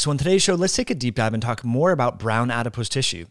So, on today's show, let's take a deep dive and talk more about brown adipose tissue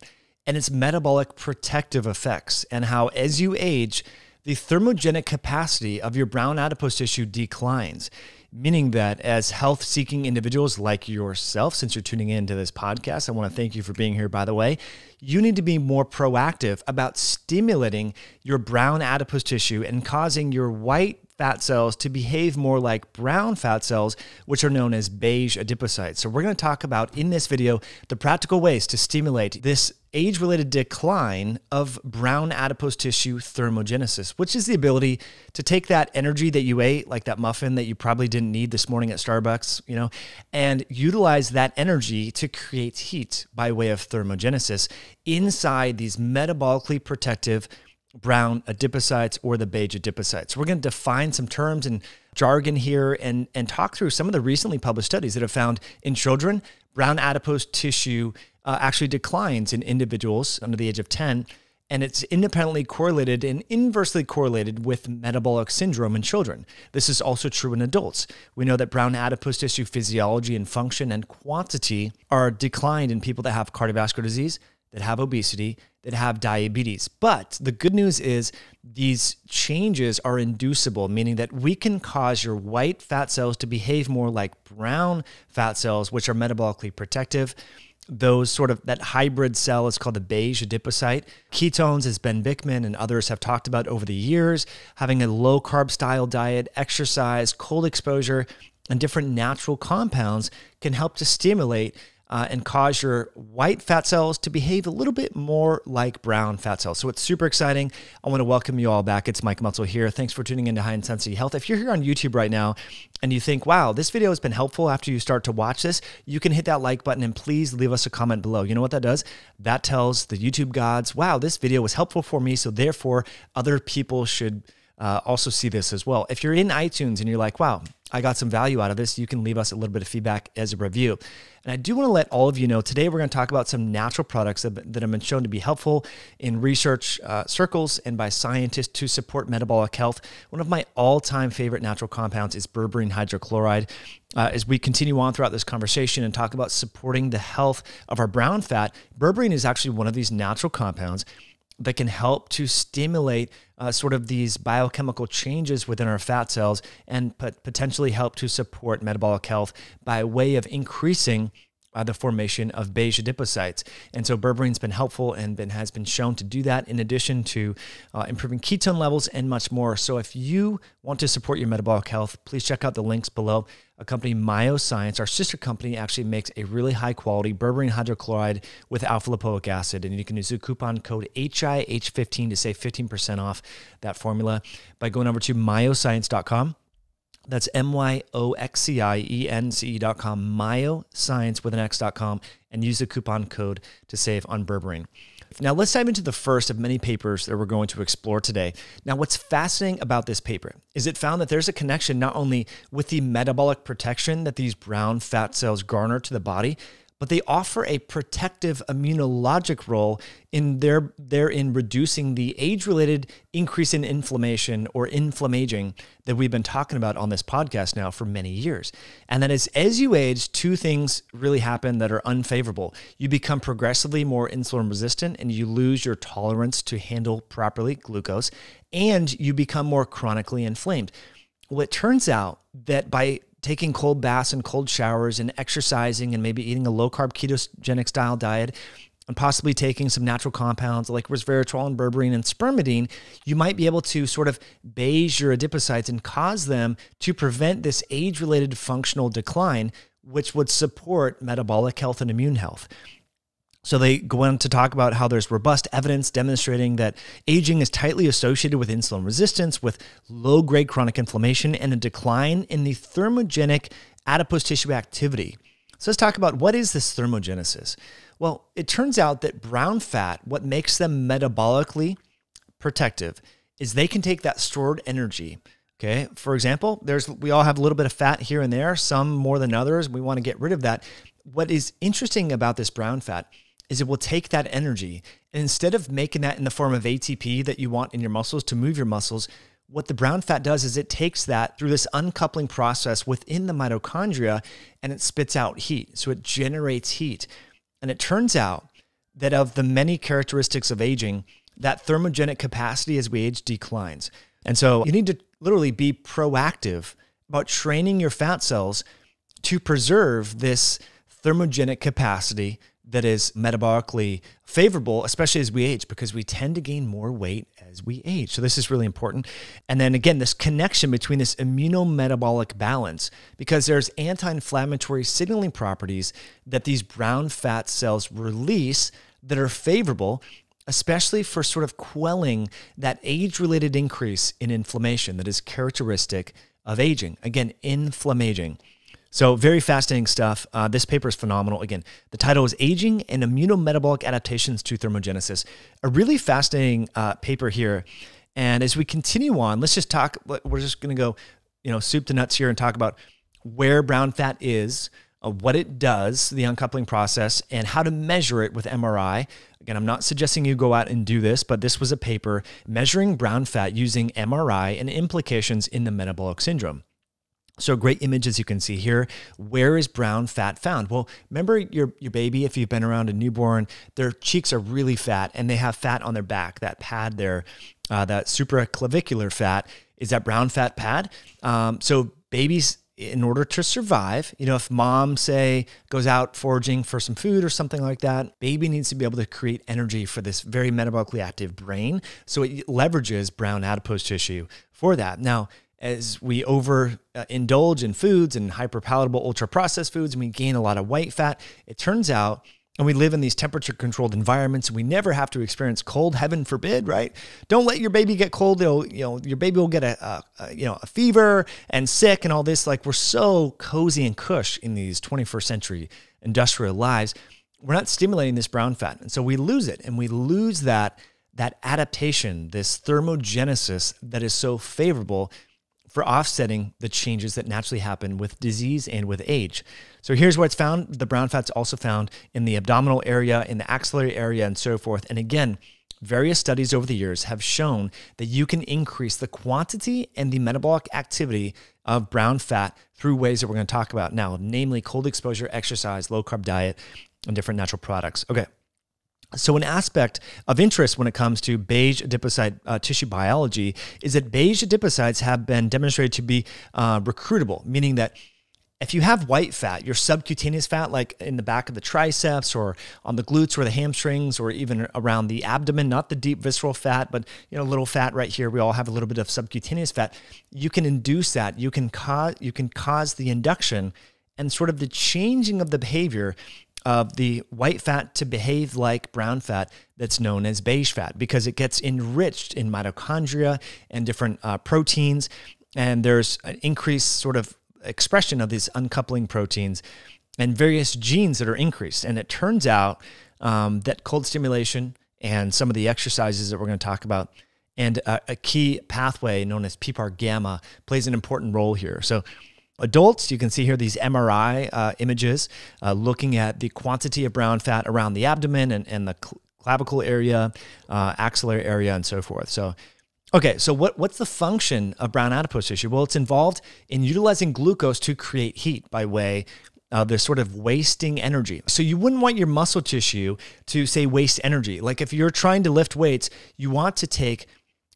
and its metabolic protective effects, and how as you age, the thermogenic capacity of your brown adipose tissue declines meaning that as health seeking individuals like yourself, since you're tuning in to this podcast, I want to thank you for being here, by the way. You need to be more proactive about stimulating your brown adipose tissue and causing your white fat cells to behave more like brown fat cells, which are known as beige adipocytes. So, we're going to talk about in this video the practical ways to stimulate this age related decline of brown adipose tissue thermogenesis, which is the ability to take that energy that you ate, like that muffin that you probably didn't need this morning at Starbucks, you know, and utilize that energy to create heat by way of thermogenesis inside these metabolically protective brown adipocytes or the beige adipocytes. We're going to define some terms and jargon here and, and talk through some of the recently published studies that have found in children brown adipose tissue uh, actually declines in individuals under the age of 10, and it's independently correlated and inversely correlated with metabolic syndrome in children. This is also true in adults. We know that brown adipose tissue physiology and function and quantity are declined in people that have cardiovascular disease, that have obesity, that have diabetes. But the good news is these changes are inducible, meaning that we can cause your white fat cells to behave more like brown fat cells, which are metabolically protective those sort of that hybrid cell is called the beige adipocyte. Ketones, as Ben Bickman and others have talked about over the years, having a low carb style diet, exercise, cold exposure, and different natural compounds can help to stimulate uh, and cause your white fat cells to behave a little bit more like brown fat cells. So it's super exciting. I want to welcome you all back. It's Mike Mutzel here. Thanks for tuning into High Intensity Health. If you're here on YouTube right now and you think, wow, this video has been helpful after you start to watch this, you can hit that like button and please leave us a comment below. You know what that does? That tells the YouTube gods, wow, this video was helpful for me. So therefore, other people should uh, also see this as well. If you're in iTunes and you're like, wow, I got some value out of this, you can leave us a little bit of feedback as a review. And I do want to let all of you know today we're going to talk about some natural products that, have been shown to be helpful in research uh, circles and by scientists to support metabolic health. One of my all time favorite natural compounds is berberine hydrochloride. Uh, as we continue on throughout this conversation and talk about supporting the health of our brown fat, berberine is actually one of these natural compounds that can help to stimulate uh, sort of these biochemical changes within our fat cells and potentially help to support metabolic health by way of increasing uh, the formation of beige adipocytes. And so berberine's been helpful and been, has been shown to do that in addition to uh, improving ketone levels and much more. So if you want to support your metabolic health, please check out the links below. A company, MyoScience, our sister company, actually makes a really high quality berberine hydrochloride with alpha lipoic acid. And you can use the coupon code HIH15 to save 15% off that formula by going over to myoscience.com that's M Y O X C I E N C E dot com, myoscience with an X dot com, and use the coupon code to save on berberine. Now, let's dive into the first of many papers that we're going to explore today. Now, what's fascinating about this paper is it found that there's a connection not only with the metabolic protection that these brown fat cells garner to the body, but they offer a protective immunologic role in their therein reducing the age-related increase in inflammation or inflammaging that we've been talking about on this podcast now for many years. And that is as you age, two things really happen that are unfavorable. You become progressively more insulin resistant and you lose your tolerance to handle properly glucose, and you become more chronically inflamed. Well, it turns out that by taking cold baths and cold showers and exercising and maybe eating a low carb ketogenic style diet and possibly taking some natural compounds like resveratrol and berberine and spermidine, you might be able to sort of beige your adipocytes and cause them to prevent this age related functional decline, which would support metabolic health and immune health. So they go on to talk about how there's robust evidence demonstrating that aging is tightly associated with insulin resistance, with low grade chronic inflammation, and a decline in the thermogenic adipose tissue activity. So let's talk about what is this thermogenesis? Well, it turns out that brown fat, what makes them metabolically protective, is they can take that stored energy Okay. For example, there's we all have a little bit of fat here and there, some more than others. We want to get rid of that. What is interesting about this brown fat is it will take that energy and instead of making that in the form of ATP that you want in your muscles to move your muscles, what the brown fat does is it takes that through this uncoupling process within the mitochondria and it spits out heat. So it generates heat. And it turns out that of the many characteristics of aging, that thermogenic capacity as we age declines. And so you need to literally be proactive about training your fat cells to preserve this thermogenic capacity that is metabolically favorable, especially as we age, because we tend to gain more weight as we age. So, this is really important. And then again, this connection between this immunometabolic balance, because there's anti inflammatory signaling properties that these brown fat cells release that are favorable. Especially for sort of quelling that age related increase in inflammation that is characteristic of aging. Again, inflammaging. So, very fascinating stuff. Uh, this paper is phenomenal. Again, the title is Aging and Immunometabolic Adaptations to Thermogenesis. A really fascinating uh, paper here. And as we continue on, let's just talk. We're just going to go, you know, soup to nuts here and talk about where brown fat is, uh, what it does, the uncoupling process, and how to measure it with MRI. Again, I'm not suggesting you go out and do this, but this was a paper measuring brown fat using MRI and implications in the metabolic syndrome. So great images you can see here. Where is brown fat found? Well, remember your, your baby, if you've been around a newborn, their cheeks are really fat and they have fat on their back, that pad there, uh, that supraclavicular fat is that brown fat pad. Um, so babies, in order to survive, you know, if mom, say, goes out foraging for some food or something like that, baby needs to be able to create energy for this very metabolically active brain. So it leverages brown adipose tissue for that. Now, as we over uh, indulge in foods and hyperpalatable ultra processed foods and we gain a lot of white fat, it turns out and we live in these temperature controlled environments and we never have to experience cold heaven forbid right don't let your baby get cold they'll you know your baby will get a, a, a you know a fever and sick and all this like we're so cozy and cush in these 21st century industrial lives we're not stimulating this brown fat and so we lose it and we lose that that adaptation this thermogenesis that is so favorable for offsetting the changes that naturally happen with disease and with age. So here's where it's found. The brown fat's also found in the abdominal area, in the axillary area, and so forth. And again, various studies over the years have shown that you can increase the quantity and the metabolic activity of brown fat through ways that we're going to talk about now, namely cold exposure, exercise, low carb diet, and different natural products. Okay. So, an aspect of interest when it comes to beige adipocyte uh, tissue biology is that beige adipocytes have been demonstrated to be uh, recruitable, meaning that if you have white fat, your subcutaneous fat, like in the back of the triceps or on the glutes or the hamstrings or even around the abdomen, not the deep visceral fat, but you know, little fat right here. We all have a little bit of subcutaneous fat. You can induce that. You can cause you can cause the induction and sort of the changing of the behavior of the white fat to behave like brown fat that's known as beige fat because it gets enriched in mitochondria and different uh, proteins. And there's an increased sort of expression of these uncoupling proteins and various genes that are increased. And it turns out um, that cold stimulation and some of the exercises that we're going to talk about and a, a key pathway known as PPAR gamma plays an important role here. So Adults, you can see here these MRI uh, images uh, looking at the quantity of brown fat around the abdomen and, and the clavicle area, uh, axillary area, and so forth. So, okay, so what, what's the function of brown adipose tissue? Well, it's involved in utilizing glucose to create heat by way uh, they're sort of wasting energy. So you wouldn't want your muscle tissue to say waste energy. Like if you're trying to lift weights, you want to take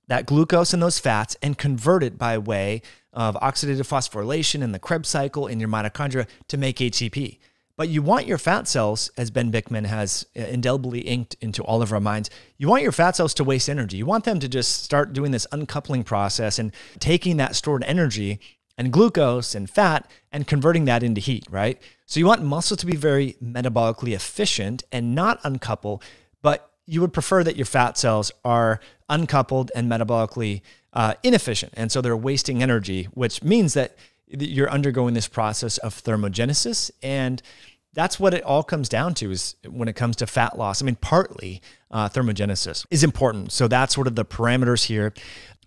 that glucose and those fats and convert it by way of oxidative phosphorylation and the Krebs cycle in your mitochondria to make ATP. But you want your fat cells, as Ben Bickman has uh, indelibly inked into all of our minds, you want your fat cells to waste energy. You want them to just start doing this uncoupling process and taking that stored energy and glucose and fat and converting that into heat, right? So you want muscle to be very metabolically efficient and not uncouple, but you would prefer that your fat cells are uncoupled and metabolically uh, inefficient. And so they're wasting energy, which means that you're undergoing this process of thermogenesis. And that's what it all comes down to is when it comes to fat loss. I mean, partly uh, thermogenesis is important. So that's sort of the parameters here.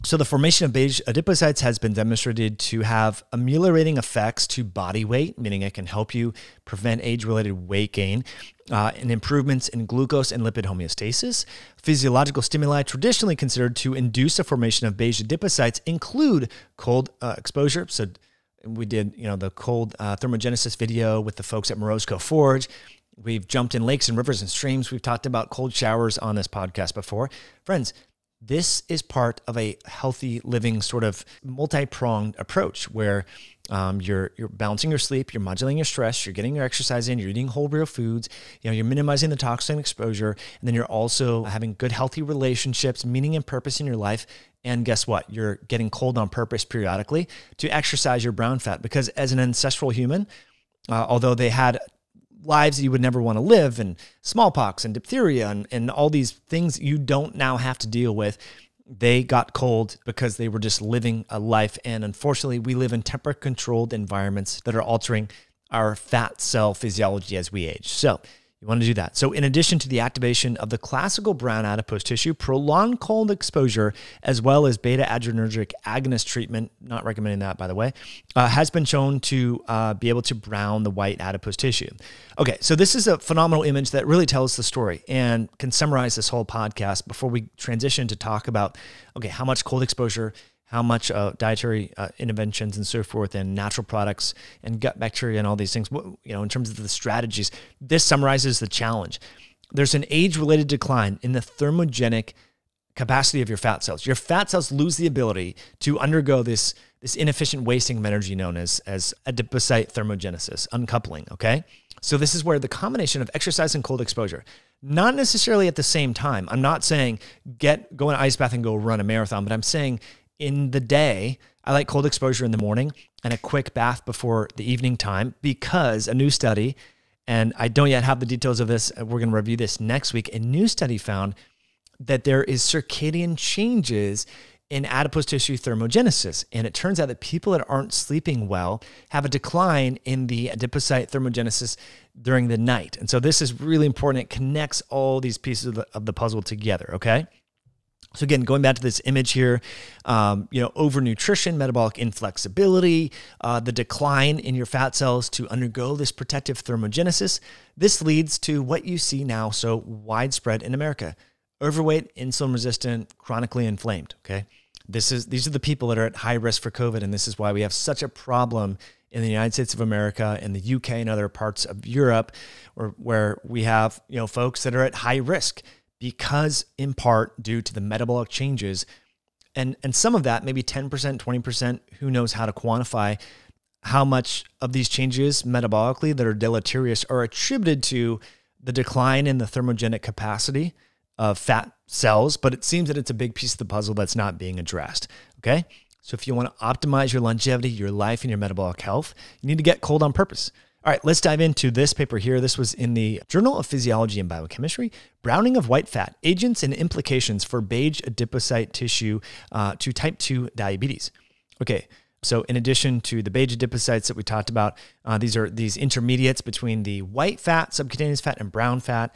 So, the formation of beige adipocytes has been demonstrated to have ameliorating effects to body weight, meaning it can help you prevent age related weight gain, uh, and improvements in glucose and lipid homeostasis. Physiological stimuli traditionally considered to induce the formation of beige adipocytes include cold uh, exposure. So, we did you know the cold uh, thermogenesis video with the folks at Morozco Forge. We've jumped in lakes and rivers and streams. We've talked about cold showers on this podcast before. Friends, this is part of a healthy living sort of multi pronged approach where um, you're you're balancing your sleep, you're modulating your stress, you're getting your exercise in, you're eating whole real foods, you know, you're minimizing the toxin exposure, and then you're also having good healthy relationships, meaning and purpose in your life. And guess what? You're getting cold on purpose periodically to exercise your brown fat because as an ancestral human, uh, although they had lives you would never want to live and smallpox and diphtheria and, and all these things you don't now have to deal with they got cold because they were just living a life and unfortunately we live in temperature controlled environments that are altering our fat cell physiology as we age so want to do that. So, in addition to the activation of the classical brown adipose tissue, prolonged cold exposure, as well as beta adrenergic agonist treatment, not recommending that by the way, uh, has been shown to uh, be able to brown the white adipose tissue. Okay, so this is a phenomenal image that really tells the story and can summarize this whole podcast before we transition to talk about okay, how much cold exposure how much uh, dietary uh, interventions and so forth, and natural products and gut bacteria and all these things, you know, in terms of the strategies. This summarizes the challenge. There's an age related decline in the thermogenic capacity of your fat cells. Your fat cells lose the ability to undergo this, this inefficient wasting of energy known as, as adipocyte thermogenesis, uncoupling, okay? So this is where the combination of exercise and cold exposure, not necessarily at the same time. I'm not saying get go in an ice bath and go run a marathon, but I'm saying in the day, I like cold exposure in the morning and a quick bath before the evening time because a new study, and I don't yet have the details of this, uh, we're going to review this next week. A new study found that there is circadian changes in adipose tissue thermogenesis. And it turns out that people that aren't sleeping well have a decline in the adipocyte thermogenesis during the night. And so this is really important. It connects all these pieces of the, of the puzzle together, okay? So again, going back to this image here, um, you know, overnutrition, metabolic inflexibility, uh, the decline in your fat cells to undergo this protective thermogenesis. This leads to what you see now so widespread in America: overweight, insulin resistant, chronically inflamed. Okay, this is these are the people that are at high risk for COVID, and this is why we have such a problem in the United States of America, in the UK, and other parts of Europe, where, where we have you know folks that are at high risk because in part due to the metabolic changes and and some of that maybe 10% 20% who knows how to quantify how much of these changes metabolically that are deleterious are attributed to the decline in the thermogenic capacity of fat cells but it seems that it's a big piece of the puzzle that's not being addressed okay so if you want to optimize your longevity your life and your metabolic health you need to get cold on purpose all right, let's dive into this paper here. This was in the Journal of Physiology and Biochemistry Browning of White Fat Agents and Implications for Beige Adipocyte Tissue uh, to Type 2 Diabetes. Okay. So, in addition to the beige adipocytes that we talked about, uh, these are these intermediates between the white fat, subcutaneous fat, and brown fat.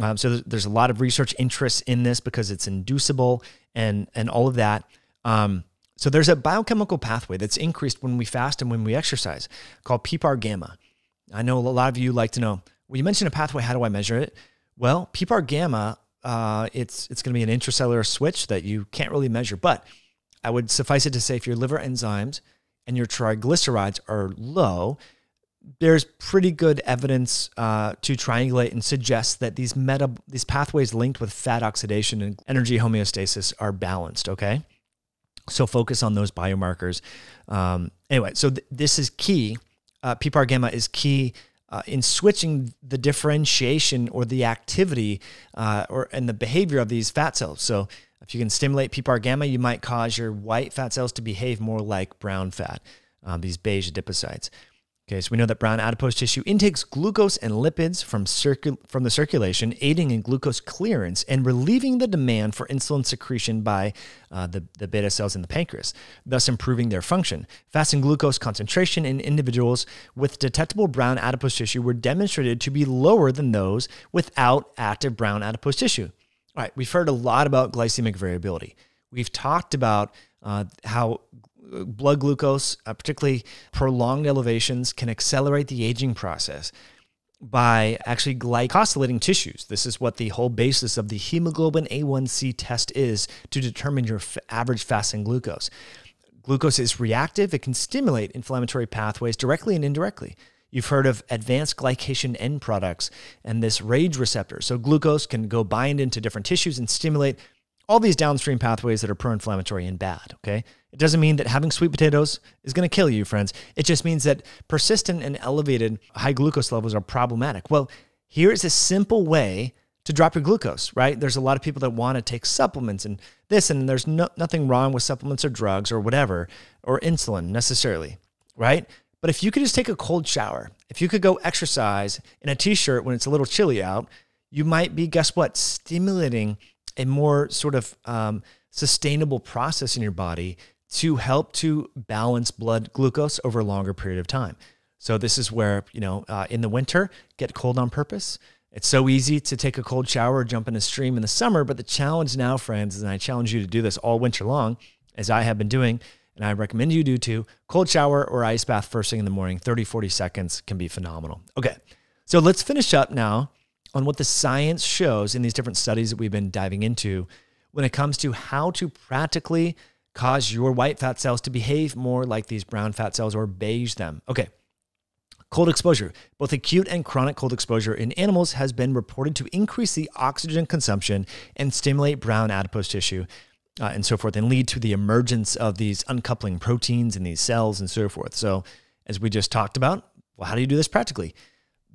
Um, so, there's, a lot of research interest in this because it's inducible and and all of that. Um, so, there's a biochemical pathway that's increased when we fast and when we exercise called PPAR gamma. I know a lot of you like to know. Well, you mentioned a pathway. How do I measure it? Well, PPAR gamma, uh, it's it's going to be an intracellular switch that you can't really measure. But I would suffice it to say, if your liver enzymes and your triglycerides are low, there's pretty good evidence uh, to triangulate and suggest that these meta these pathways linked with fat oxidation and energy homeostasis are balanced. Okay, so focus on those biomarkers. Um, anyway, so th this is key uh, PPAR gamma is key uh, in switching the differentiation or the activity uh, or and the behavior of these fat cells. So if you can stimulate PPAR gamma, you might cause your white fat cells to behave more like brown fat, uh, these beige adipocytes. Okay, so we know that brown adipose tissue intakes glucose and lipids from, from the circulation, aiding in glucose clearance and relieving the demand for insulin secretion by uh, the, the beta cells in the pancreas, thus improving their function. Fasting glucose concentration in individuals with detectable brown adipose tissue were demonstrated to be lower than those without active brown adipose tissue. All right, we've heard a lot about glycemic variability. We've talked about uh, how blood glucose, uh, particularly prolonged elevations, can accelerate the aging process by actually glycosylating tissues. This is what the whole basis of the hemoglobin A1C test is to determine your average fasting glucose. Glucose is reactive, it can stimulate inflammatory pathways directly and indirectly. You've heard of advanced glycation end products and this RAGE receptor. So, glucose can go bind into different tissues and stimulate all these downstream pathways that are pro inflammatory and bad, okay? It doesn't mean that having sweet potatoes is going to kill you, friends. It just means that persistent and elevated high glucose levels are problematic. Well, here is a simple way to drop your glucose, right? There's a lot of people that want to take supplements and this, and there's no, nothing wrong with supplements or drugs or whatever, or insulin necessarily, right? But if you could just take a cold shower, if you could go exercise in a t shirt when it's a little chilly out, you might be, guess what, stimulating a more sort of um, sustainable process in your body to help to balance blood glucose over a longer period of time. So this is where you know uh, in the winter get cold on purpose. It's so easy to take a cold shower or jump in a stream in the summer, but the challenge now, friends, and I challenge you to do this all winter long, as I have been doing, and I recommend you do too, cold shower or ice bath first thing in the morning, 30, 40 seconds can be phenomenal. Okay, so let's finish up now on what the science shows in these different studies that we've been diving into when it comes to how to practically cause your white fat cells to behave more like these brown fat cells or beige them. Okay. Cold exposure, both acute and chronic cold exposure in animals has been reported to increase the oxygen consumption and stimulate brown adipose tissue uh, and so forth and lead to the emergence of these uncoupling proteins in these cells and so forth. So, as we just talked about, well, how do you do this practically?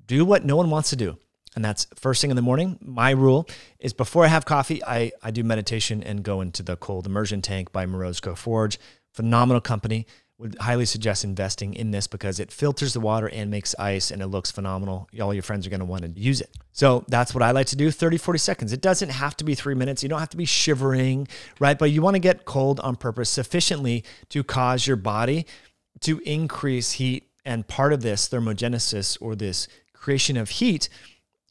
Do what no one wants to do and that's first thing in the morning. My rule is before I have coffee, I, I do meditation and go into the cold immersion tank by Morozco Forge. Phenomenal company. Would highly suggest investing in this because it filters the water and makes ice and it looks phenomenal. All your friends are going to want to use it. So that's what I like to do 30, 40 seconds. It doesn't have to be three minutes. You don't have to be shivering, right? But you want to get cold on purpose sufficiently to cause your body to increase heat. And part of this thermogenesis or this creation of heat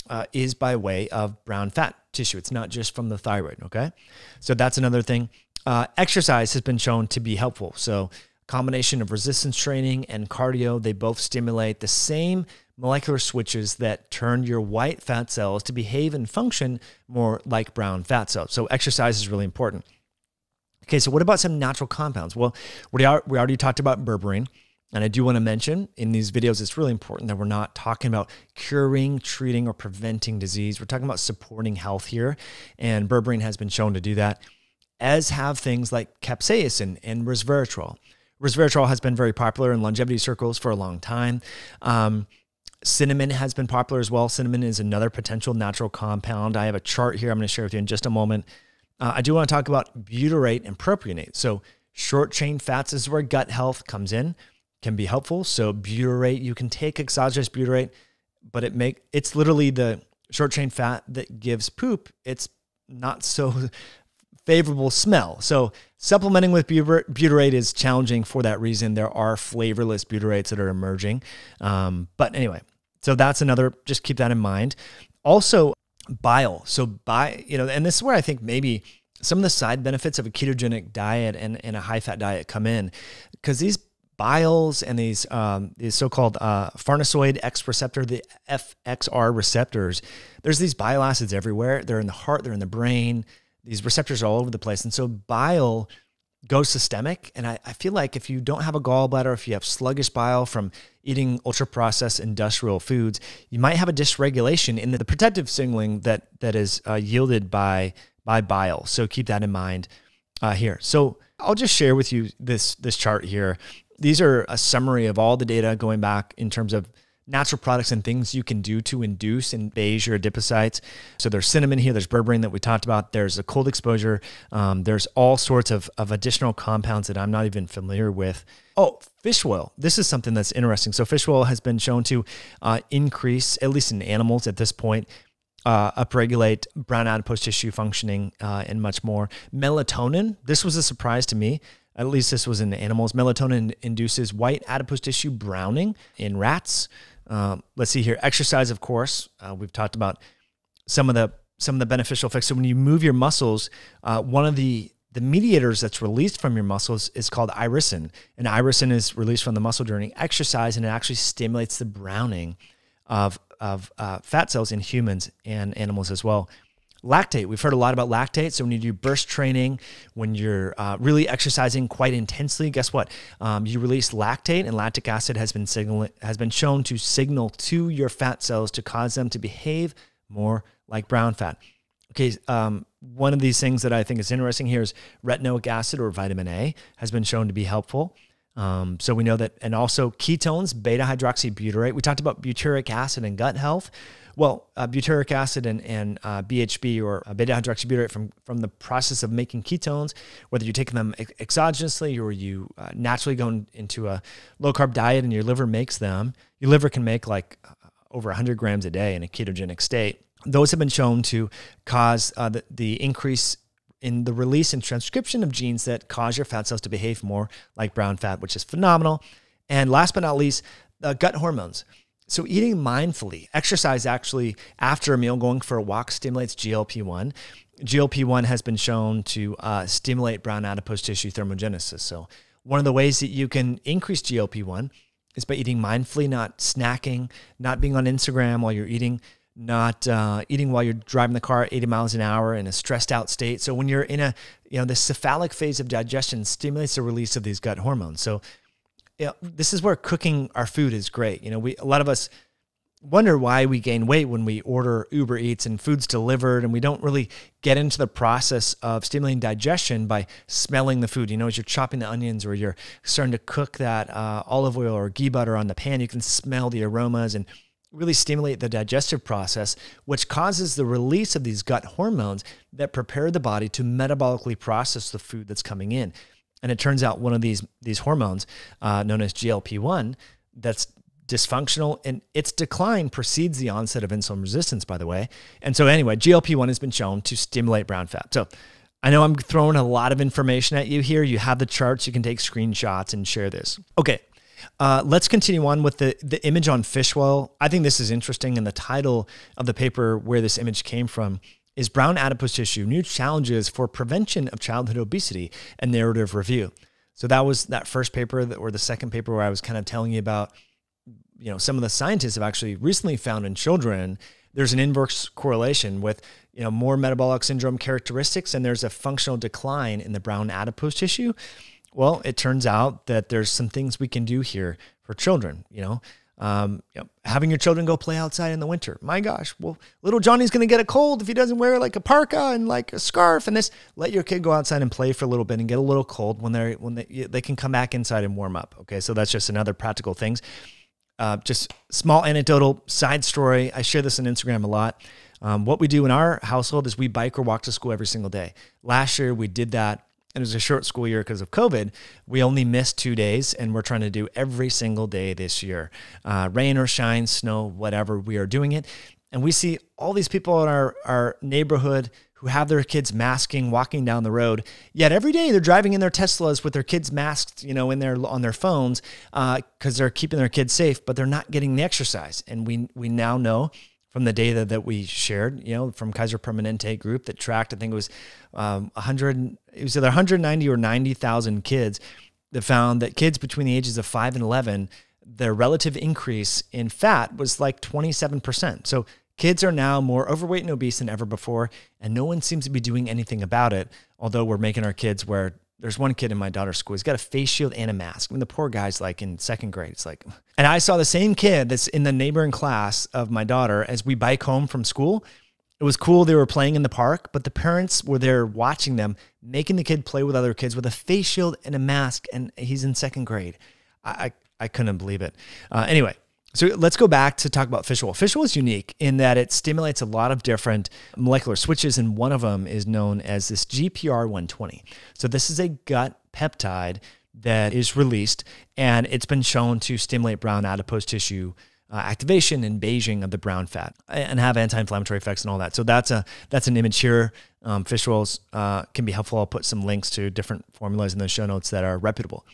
uh, is by way of brown fat tissue. It's not just from the thyroid. Okay. So that's another thing. Uh, exercise has been shown to be helpful. So, combination of resistance training and cardio, they both stimulate the same molecular switches that turn your white fat cells to behave and function more like brown fat cells. So, exercise is really important. Okay, so what about some natural compounds? Well, we, are, we already talked about berberine. And I do want to mention in these videos, it's really important that we're not talking about curing, treating, or preventing disease. We're talking about supporting health here. And berberine has been shown to do that, as have things like capsaicin and resveratrol. Resveratrol has been very popular in longevity circles for a long time. Um, cinnamon has been popular as well. Cinnamon is another potential natural compound. I have a chart here I'm going to share with you in just a moment. Uh, I do want to talk about butyrate and propionate. So, short chain fats is where gut health comes in can be helpful. So butyrate, you can take exogenous butyrate, but it make it's literally the short chain fat that gives poop. It's not so favorable smell. So supplementing with butyrate is challenging for that reason. There are flavorless butyrates that are emerging. Um, but anyway, so that's another. Just keep that in mind. Also, bile. So bile, you know, and this is where I think maybe some of the side benefits of a ketogenic diet and, and a high fat diet come in because these biles and these um, these so-called uh, farnesoid X receptor, the FXR receptors. There's these bile acids everywhere. They're in the heart. They're in the brain. These receptors are all over the place, and so bile goes systemic. And I, I feel like if you don't have a gallbladder, if you have sluggish bile from eating ultra-processed industrial foods, you might have a dysregulation in the protective signaling that that is uh, yielded by by bile. So keep that in mind uh, here. So I'll just share with you this this chart here these are a summary of all the data going back in terms of natural products and things you can do to induce and beige your adipocytes. So there's cinnamon here, there's berberine that we talked about, there's a cold exposure, um, there's all sorts of, of additional compounds that I'm not even familiar with. Oh, fish oil. This is something that's interesting. So fish oil has been shown to uh, increase, at least in animals at this point, uh, upregulate brown adipose tissue functioning uh, and much more. Melatonin, this was a surprise to me at least this was in the animals. Melatonin induces white adipose tissue browning in rats. Um, let's see here. Exercise, of course, uh, we've talked about some of the some of the beneficial effects. So when you move your muscles, uh, one of the the mediators that's released from your muscles is called irisin, and irisin is released from the muscle during exercise, and it actually stimulates the browning of of uh, fat cells in humans and animals as well lactate. We've heard a lot about lactate. So when you do burst training, when you're uh, really exercising quite intensely, guess what? Um, you release lactate, and lactic acid has been signal has been shown to signal to your fat cells to cause them to behave more like brown fat. Okay, um, one of these things that I think is interesting here is retinoic acid or vitamin A has been shown to be helpful. Um, so we know that, and also ketones, beta hydroxybutyrate. We talked about butyric acid and gut health. Well, uh, butyric acid and, and uh, BHB or uh, beta hydroxybutyrate from, from the process of making ketones, whether you are taking them ex exogenously or you uh, naturally go in, into a low carb diet and your liver makes them, your liver can make like uh, over 100 grams a day in a ketogenic state. Those have been shown to cause uh, the, the increase in the release and transcription of genes that cause your fat cells to behave more like brown fat, which is phenomenal. And last but not least, uh, gut hormones. So, eating mindfully, exercise actually after a meal, going for a walk stimulates GLP 1. GLP 1 has been shown to uh, stimulate brown adipose tissue thermogenesis. So, one of the ways that you can increase GLP 1 is by eating mindfully, not snacking, not being on Instagram while you're eating, not uh, eating while you're driving the car 80 miles an hour in a stressed out state. So, when you're in a, you know, the cephalic phase of digestion stimulates the release of these gut hormones. So, you know, this is where cooking our food is great. You know, we a lot of us wonder why we gain weight when we order Uber Eats and food's delivered and we don't really get into the process of stimulating digestion by smelling the food. You know, as you're chopping the onions or you're starting to cook that uh, olive oil or ghee butter on the pan, you can smell the aromas and really stimulate the digestive process, which causes the release of these gut hormones that prepare the body to metabolically process the food that's coming in. And it turns out one of these these hormones, uh, known as GLP-1, that's dysfunctional and its decline precedes the onset of insulin resistance. By the way, and so anyway, GLP-1 has been shown to stimulate brown fat. So. I know I'm throwing a lot of information at you here. You have the charts. You can take screenshots and share this. Okay, uh, let's continue on with the, the image on fishwell. I think this is interesting, and the title of the paper where this image came from is brown adipose tissue new challenges for prevention of childhood obesity a narrative review so that was that first paper that, or the second paper where i was kind of telling you about you know some of the scientists have actually recently found in children there's an inverse correlation with you know more metabolic syndrome characteristics and there's a functional decline in the brown adipose tissue well it turns out that there's some things we can do here for children you know um, you know, having your children go play outside in the winter. My gosh, well, little Johnny's going to get a cold if he doesn't wear like a parka and like a scarf and this. Let your kid go outside and play for a little bit and get a little cold when they're when they they can come back inside and warm up. Okay, so that's just another practical things. Uh, just small anecdotal side story. I share this on Instagram a lot. Um, what we do in our household is we bike or walk to school every single day. Last year we did that it was a short school year because of COVID. We only missed two days, and we're trying to do every single day this year. Uh, rain or shine, snow, whatever, we are doing it. And we see all these people in our, our neighborhood who have their kids masking, walking down the road. Yet every day they're driving in their Teslas with their kids masked, you know, in their on their phones because uh, they're keeping their kids safe, but they're not getting the exercise. And we we now know from the data that we shared, you know, from Kaiser Permanente group that tracked, I think it was um, 100, it was either 190 or 90,000 kids that found that kids between the ages of 5 and 11, their relative increase in fat was like 27%. So kids are now more overweight and obese than ever before, and no one seems to be doing anything about it, although we're making our kids wear there's one kid in my daughter's school. He's got a face shield and a mask. I mean, the poor guy's like in second grade. It's like, and I saw the same kid that's in the neighboring class of my daughter as we bike home from school. It was cool. They were playing in the park, but the parents were there watching them, making the kid play with other kids with a face shield and a mask. And he's in second grade. I, I, I couldn't believe it. Uh, anyway, so let's go back to talk about fish oil. Fish oil is unique in that it stimulates a lot of different molecular switches, and one of them is known as this GPR120. So this is a gut peptide that is released, and it's been shown to stimulate brown adipose tissue uh, activation and beijing of the brown fat and have anti-inflammatory effects and all that. So that's a that's an image here. Um, fish oils uh, can be helpful. I'll put some links to different formulas in the show notes that are reputable.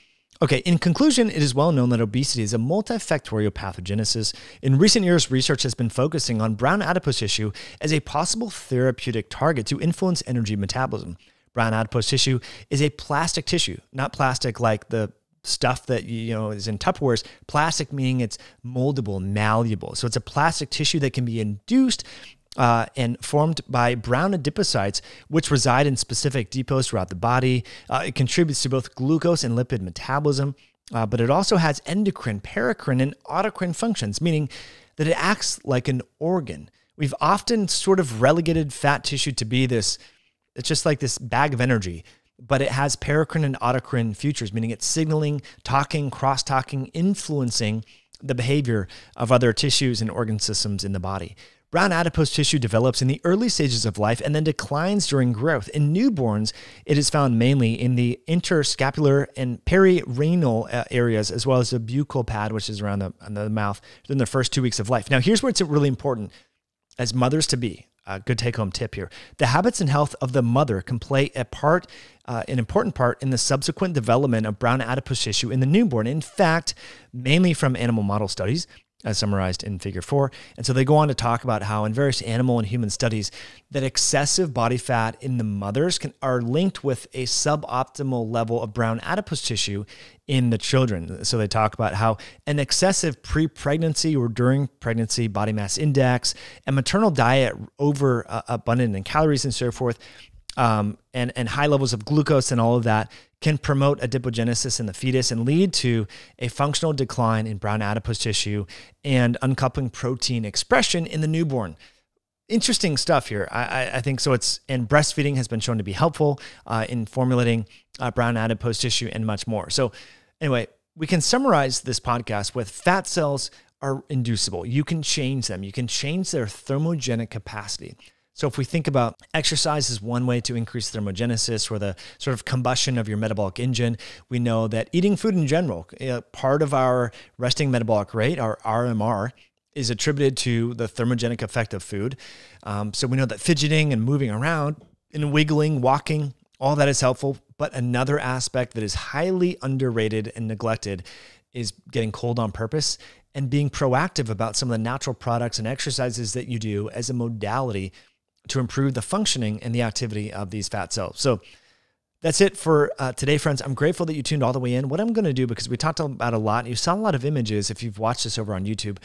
Okay, in conclusion, it is well known that obesity is a multifactorial pathogenesis. In recent years, research has been focusing on brown adipose tissue as a possible therapeutic target to influence energy metabolism. Brown adipose tissue is a plastic tissue, not plastic like the stuff that you know is in Tupperwares. Plastic meaning it's moldable, malleable. So it's a plastic tissue that can be induced uh, and formed by brown adipocytes, which reside in specific depots throughout the body. Uh, it contributes to both glucose and lipid metabolism, uh, but it also has endocrine, paracrine, and autocrine functions, meaning that it acts like an organ. We've often sort of relegated fat tissue to be this, it's just like this bag of energy, but it has paracrine and autocrine futures, meaning it's signaling, talking, cross talking, influencing the behavior of other tissues and organ systems in the body. Brown adipose tissue develops in the early stages of life and then declines during growth. In newborns, it is found mainly in the interscapular and perirenal uh, areas, as well as the buccal pad, which is around the, the mouth, in the first two weeks of life. Now, here's where it's really important as mothers to be a uh, good take home tip here. The habits and health of the mother can play a part, uh, an important part, in the subsequent development of brown adipose tissue in the newborn. In fact, mainly from animal model studies, as summarized in figure four. And so they go on to talk about how in various animal and human studies that excessive body fat in the mothers can, are linked with a suboptimal level of brown adipose tissue in the children. So they talk about how an excessive pre-pregnancy or during pregnancy body mass index and maternal diet over uh, abundant in calories and so forth um, and, and high levels of glucose and all of that can promote adipogenesis in the fetus and lead to a functional decline in brown adipose tissue and uncoupling protein expression in the newborn. Interesting stuff here. I, I think so. It's and breastfeeding has been shown to be helpful uh, in formulating uh, brown adipose tissue and much more. So, anyway, we can summarize this podcast with fat cells are inducible. You can change them. You can change their thermogenic capacity. So if we think about exercise as one way to increase thermogenesis or the sort of combustion of your metabolic engine, we know that eating food in general, eh, part of our resting metabolic rate, our RMR, is attributed to the thermogenic effect of food. Um, so we know that fidgeting and moving around and wiggling, walking, all that is helpful. But another aspect that is highly underrated and neglected is getting cold on purpose and being proactive about some of the natural products and exercises that you do as a modality to improve the functioning and the activity of these fat cells. So that's it for uh, today, friends. I'm grateful that you tuned all the way in. What I'm going to do, because we talked about a lot, you saw a lot of images if you've watched this over on YouTube.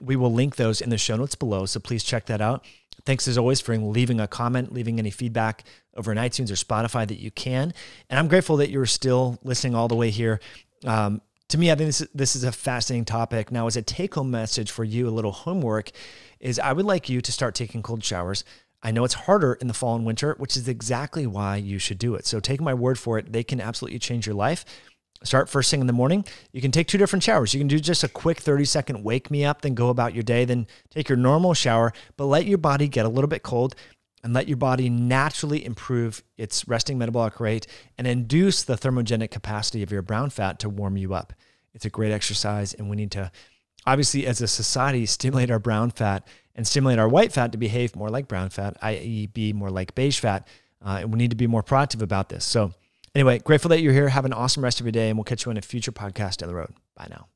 We will link those in the show notes below. So please check that out. Thanks as always for leaving a comment, leaving any feedback over on iTunes or Spotify that you can. And I'm grateful that you're still listening all the way here. Um, to me, I think this, this is a fascinating topic. Now, as a take home message for you, a little homework is I would like you to start taking cold showers. I know it's harder in the fall and winter, which is exactly why you should do it. So take my word for it, they can absolutely change your life. Start first thing in the morning. You can take two different showers. You can do just a quick 30 second wake me up, then go about your day, then take your normal shower, but let your body get a little bit cold and let your body naturally improve its resting metabolic rate and induce the thermogenic capacity of your brown fat to warm you up. It's a great exercise, and we need to obviously, as a society, stimulate our brown fat and stimulate our white fat to behave more like brown fat, i.e., be more like beige fat. Uh, and we need to be more proactive about this. So, anyway, grateful that you're here. Have an awesome rest of your day, and we'll catch you on a future podcast down the road. Bye now.